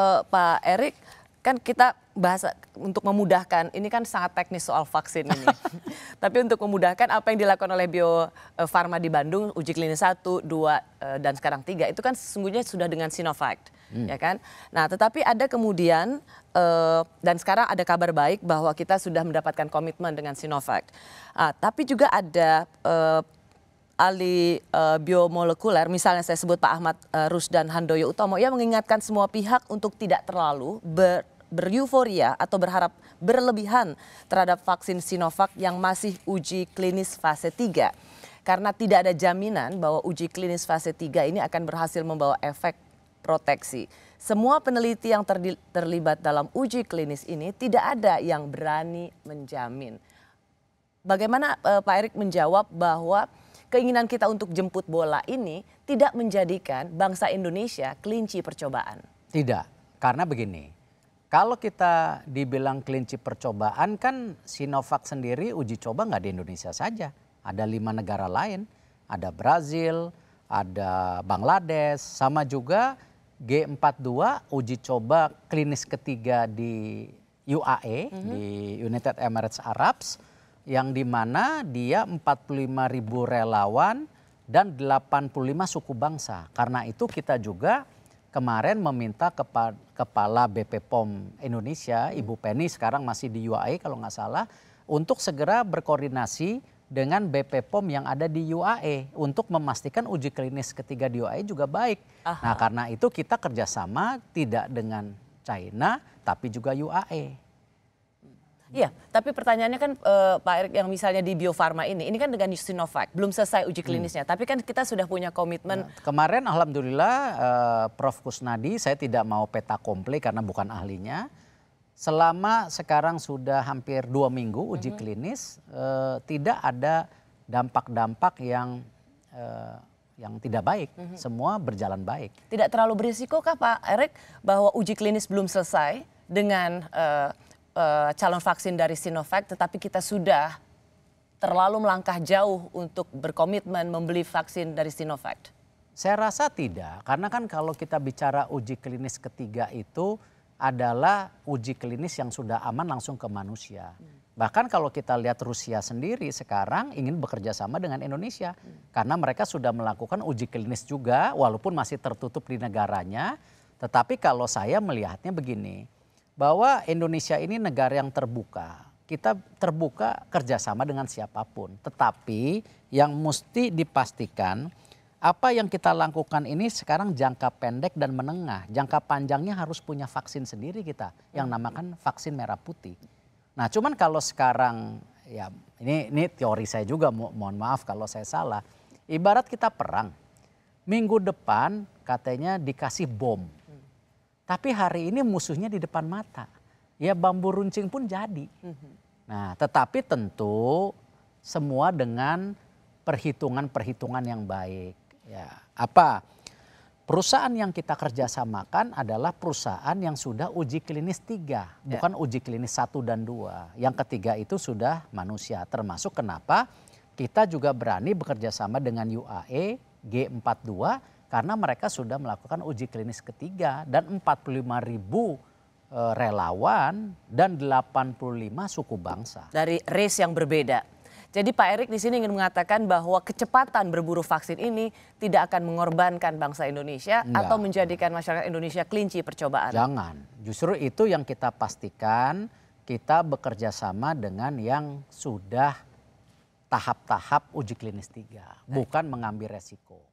Eh, Pak Erik, kan kita bahas untuk memudahkan ini kan sangat teknis soal vaksin ini. Tapi untuk memudahkan apa yang dilakukan oleh Bio eh, Farma di Bandung uji klinis 1, 2 eh, dan sekarang 3 itu kan sesungguhnya sudah dengan Sinovac hmm. ya kan. Nah, tetapi ada kemudian dan sekarang ada kabar baik bahwa kita sudah mendapatkan komitmen dengan Sinovac. Ah, tapi juga ada ahli uh, biomolekuler, misalnya saya sebut Pak Ahmad uh, Rusdan Handoyo Utomo, ia mengingatkan semua pihak untuk tidak terlalu ber, bereuforia atau berharap berlebihan terhadap vaksin Sinovac yang masih uji klinis fase 3. Karena tidak ada jaminan bahwa uji klinis fase 3 ini akan berhasil membawa efek proteksi. Semua peneliti yang terlibat dalam uji klinis ini tidak ada yang berani menjamin. Bagaimana uh, Pak Erik menjawab bahwa keinginan kita untuk jemput bola ini tidak menjadikan bangsa Indonesia kelinci percobaan. Tidak, karena begini. Kalau kita dibilang kelinci percobaan kan Sinovac sendiri uji coba nggak di Indonesia saja. Ada lima negara lain, ada Brazil, ada Bangladesh, sama juga G42 uji coba klinis ketiga di UAE, mm -hmm. di United Emirates Arabs yang di mana dia 45 ribu relawan dan 85 suku bangsa. Karena itu kita juga kemarin meminta kepa kepala BP POM Indonesia, Ibu Penny sekarang masih di UAE kalau nggak salah, untuk segera berkoordinasi dengan BP POM yang ada di UAE untuk memastikan uji klinis ketiga di UAE juga baik. Aha. Nah karena itu kita kerjasama tidak dengan China tapi juga UAE. Iya, tapi pertanyaannya kan uh, Pak Erick yang misalnya di Bio Farma ini, ini kan dengan Sinovac, belum selesai uji hmm. klinisnya, hmm. tapi kan kita sudah punya komitmen. Nah, kemarin alhamdulillah uh, Prof Kusnadi, saya tidak mau peta komplit karena bukan ahlinya. Selama sekarang sudah hampir dua minggu uji hmm. klinis, uh, tidak ada dampak-dampak yang uh, yang tidak baik. Mm -hmm. Semua berjalan baik. Tidak terlalu berisiko kah Pak Erik bahwa uji klinis belum selesai dengan uh, uh, calon vaksin dari Sinovac, tetapi kita sudah terlalu melangkah jauh untuk berkomitmen membeli vaksin dari Sinovac? Saya rasa tidak, karena kan kalau kita bicara uji klinis ketiga itu adalah uji klinis yang sudah aman langsung ke manusia. Bahkan kalau kita lihat Rusia sendiri sekarang ingin bekerja sama dengan Indonesia karena mereka sudah melakukan uji klinis juga walaupun masih tertutup di negaranya. Tetapi kalau saya melihatnya begini, bahwa Indonesia ini negara yang terbuka. Kita terbuka kerjasama dengan siapapun. Tetapi yang mesti dipastikan apa yang kita lakukan ini sekarang jangka pendek dan menengah. Jangka panjangnya harus punya vaksin sendiri kita yang hmm. namakan vaksin merah putih. Nah cuman kalau sekarang ya ini, ini teori saya juga mo mohon maaf kalau saya salah. Ibarat kita perang. Minggu depan katanya dikasih bom tapi hari ini musuhnya di depan mata. Ya bambu runcing pun jadi. Mhm. Nah, tetapi tentu semua dengan perhitungan-perhitungan yang baik. Ya, apa? Perusahaan yang kita kerjasamakan adalah perusahaan yang sudah uji klinis tiga, ya. bukan uji klinis satu dan dua. Yang ketiga itu sudah manusia, termasuk kenapa kita juga berani bekerja sama dengan UAE G42 karena mereka sudah melakukan uji klinis ketiga dan 45 ribu e, relawan dan 85 suku bangsa. Dari race yang berbeda. Jadi Pak Erik di sini ingin mengatakan bahwa kecepatan berburu vaksin ini tidak akan mengorbankan bangsa Indonesia Enggak. atau menjadikan masyarakat Indonesia kelinci percobaan. Jangan. Justru itu yang kita pastikan kita bekerja sama dengan yang sudah tahap-tahap uji klinis tiga, bukan mengambil resiko.